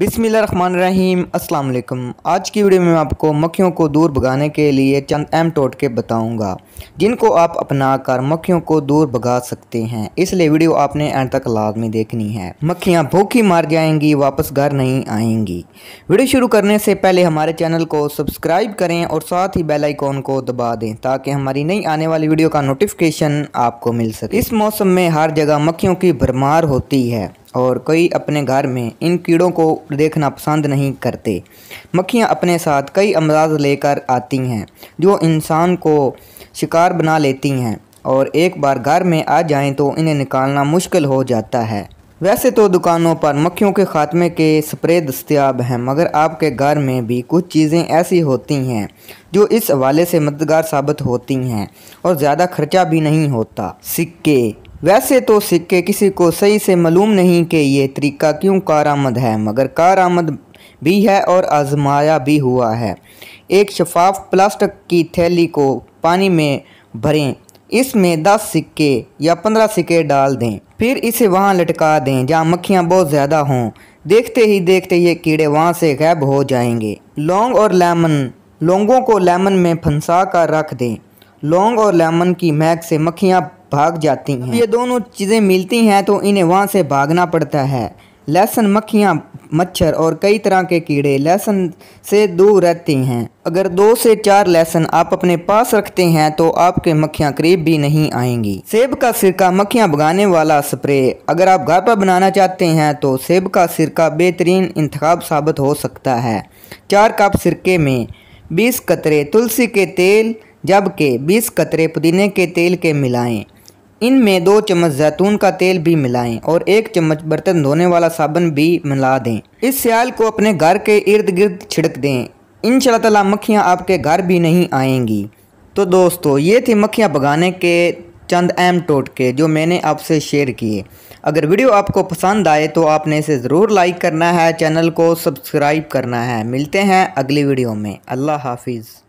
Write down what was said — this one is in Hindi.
रहीम असलकम आज की वीडियो में मैं आपको मक्खियों को दूर भगाने के लिए चंद अहम टोटके बताऊंगा जिनको आप अपना कर मक्खियों को दूर भगा सकते हैं इसलिए वीडियो आपने एंड तक लाजमी देखनी है मक्खियां भूखी मार जाएंगी वापस घर नहीं आएंगी वीडियो शुरू करने से पहले हमारे चैनल को सब्सक्राइब करें और साथ ही बेल आइकॉन को दबा दें ताकि हमारी नई आने वाली वीडियो का नोटिफिकेशन आपको मिल सके इस मौसम में हर जगह मक्खियों की भरमार होती है और कई अपने घर में इन कीड़ों को देखना पसंद नहीं करते मक्खियाँ अपने साथ कई अमराज लेकर आती हैं जो इंसान को शिकार बना लेती हैं और एक बार घर में आ जाएं तो इन्हें निकालना मुश्किल हो जाता है वैसे तो दुकानों पर मक्खियों के खात्मे के स्प्रे दस्तियाब हैं मगर आपके घर में भी कुछ चीज़ें ऐसी होती हैं जो इस हवाले से मददगार साबित होती हैं और ज़्यादा खर्चा भी नहीं होता सिक्के वैसे तो सिक्के किसी को सही से मालूम नहीं कि ये तरीका क्यों कारामद है मगर कारामद भी है और आजमाया भी हुआ है एक शफाफ प्लास्टिक की थैली को पानी में भरें इसमें 10 सिक्के या 15 सिक्के डाल दें फिर इसे वहाँ लटका दें जहाँ मक्खियाँ बहुत ज़्यादा हों देखते ही देखते ये कीड़े वहाँ से गैब हो जाएंगे लौंग और लेमन लौंगों को लेमन में फंसा कर रख दें लौंग और लेमन की महक से मक्खियाँ भाग जाती हैं ये दोनों चीज़ें मिलती हैं तो इन्हें वहाँ से भागना पड़ता है लहसुन मक्खियाँ मच्छर और कई तरह के कीड़े लहसुन से दूर रहते हैं अगर दो से चार लहसुन आप अपने पास रखते हैं तो आपके मक्खियाँ करीब भी नहीं आएंगी सेब का सिरका मक्खियाँ भगाने वाला स्प्रे अगर आप घर पर बनाना चाहते हैं तो सेब का सिरका बेहतरीन इंतखब साबित हो सकता है चार कप सिरके में बीस कतरे तुलसी के तेल जबकि बीस कतरे पुदीने के तेल के मिलाएँ इन में दो चम्मच जैतून का तेल भी मिलाएं और एक चम्मच बर्तन धोने वाला साबुन भी मिला दें इस सियाल को अपने घर के इर्द गिर्द छिड़क दें इन तला मक्खियाँ आपके घर भी नहीं आएंगी तो दोस्तों ये थी मक्खियाँ भगाने के चंद अहम टोटके जो मैंने आपसे शेयर किए अगर वीडियो आपको पसंद आए तो आपने इसे ज़रूर लाइक करना है चैनल को सब्सक्राइब करना है मिलते हैं अगली वीडियो में अल्लाह हाफिज़